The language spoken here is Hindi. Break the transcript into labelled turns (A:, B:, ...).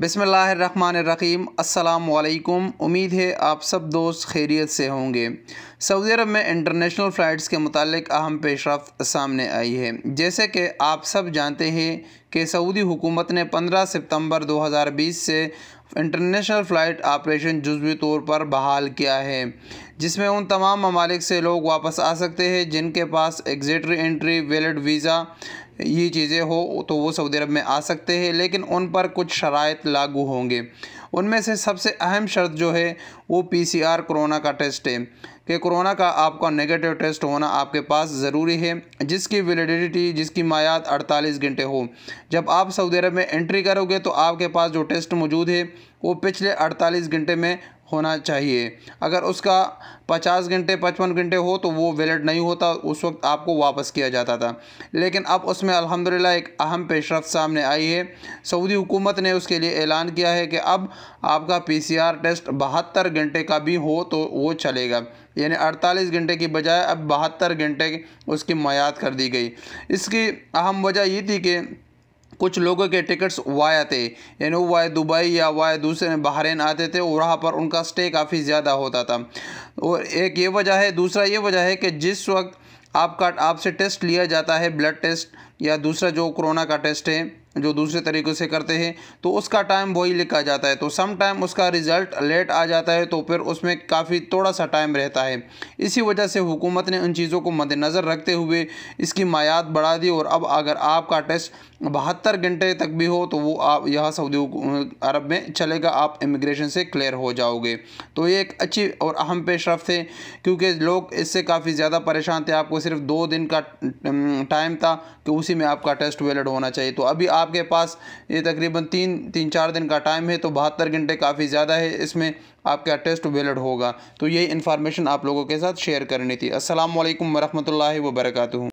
A: बिसमीम अल्लाम उम्मीद है आप सब दोस्त खैरियत से होंगे सऊदी अरब में इंटरनेशनल फ़्लाइट्स के मतलब अहम पेशरफ सामने आई है जैसे कि आप सब जानते हैं कि सऊदी हुकूमत ने 15 सितंबर 2020 से इंटरनेशनल फ़्लाइट ऑपरेशन जजवी तौर पर बहाल किया है जिसमें उन तमाम ममालिक से लोग वापस आ सकते हैं जिनके पास एग्जिटरी एंट्री वैलिड वीज़ा ये चीज़ें हो तो वो सऊदी अरब में आ सकते हैं लेकिन उन पर कुछ शरात लागू होंगे उनमें से सबसे अहम शर्त जो है वो पीसीआर कोरोना का टेस्ट है कि कोरोना का आपका नेगेटिव टेस्ट होना आपके पास ज़रूरी है जिसकी वैलिडिटी जिसकी मायाद 48 घंटे हो जब आप सऊदी अरब में एंट्री करोगे तो आपके पास जो टेस्ट मौजूद है वो पिछले 48 घंटे में होना चाहिए अगर उसका 50 घंटे 55 घंटे हो तो वो वैलिड नहीं होता उस वक्त आपको वापस किया जाता था लेकिन अब उसमें अल्हम्दुलिल्लाह एक अहम पेशरफ सामने आई है सऊदी हुकूमत ने उसके लिए ऐलान किया है कि अब आपका पीसीआर टेस्ट बहत्तर घंटे का भी हो तो वो चलेगा यानी 48 घंटे की बजाय अब बहत्तर घंटे उसकी मैयाद कर दी गई इसकी अहम वजह ये थी कि कुछ लोगों के टिकट्स वाए थे यानी वो दुबई या वाए दूसरे बहरीन आते थे और वहाँ पर उनका स्टे काफ़ी ज़्यादा होता था और एक ये वजह है दूसरा ये वजह है कि जिस वक्त आपका आपसे टेस्ट लिया जाता है ब्लड टेस्ट या दूसरा जो कोरोना का टेस्ट है जो दूसरे तरीक़े से करते हैं तो उसका टाइम वही लिखा जाता है तो सम टाइम उसका रिज़ल्ट लेट आ जाता है तो फिर उसमें काफ़ी थोड़ा सा टाइम रहता है इसी वजह से हुकूमत ने उन चीज़ों को मद्देनज़र रखते हुए इसकी मायाद बढ़ा दी और अब अगर आपका टेस्ट बहत्तर घंटे तक भी हो तो वो आप यहाँ सऊदी अरब में चलेगा आप इमिग्रेशन से क्लियर हो जाओगे तो ये एक अच्छी और अहम रफ्त थे क्योंकि लोग इससे काफ़ी ज़्यादा परेशान थे आपको सिर्फ दो दिन का टाइम था कि उसी में आपका टेस्ट वेलड होना चाहिए तो अभी आप आपके पास ये तकरीबन तीन तीन चार दिन का टाइम है तो बहत्तर घंटे काफ़ी ज़्यादा है इसमें आपका टेस्ट वेलड होगा तो यही इन्फॉर्मेशन आप लोगों के साथ शेयर करनी थी असल वरहमल वर्का